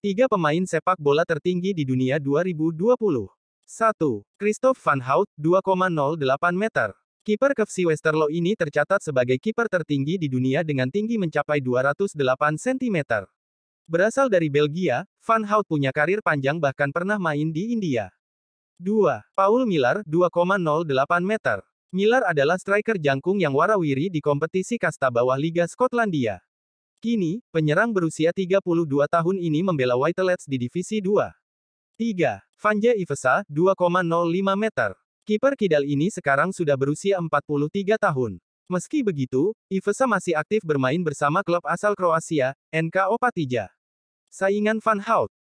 Tiga pemain sepak bola tertinggi di dunia 2020. 1. Christoph Van Hout, 2,08 meter. Kiper KFC Westerlo ini tercatat sebagai kiper tertinggi di dunia dengan tinggi mencapai 208 cm. Berasal dari Belgia, Van Hout punya karir panjang bahkan pernah main di India. 2. Paul Miller, 2,08 meter. Miller adalah striker jangkung yang warawiri di kompetisi kasta bawah Liga Skotlandia. Kini, penyerang berusia 32 tahun ini membela Whitelets di Divisi 2. 3. Vanja Ivesa, 2,05 meter. Kiper Kidal ini sekarang sudah berusia 43 tahun. Meski begitu, Ivesa masih aktif bermain bersama klub asal Kroasia, NK Opatija. Saingan Van Hout,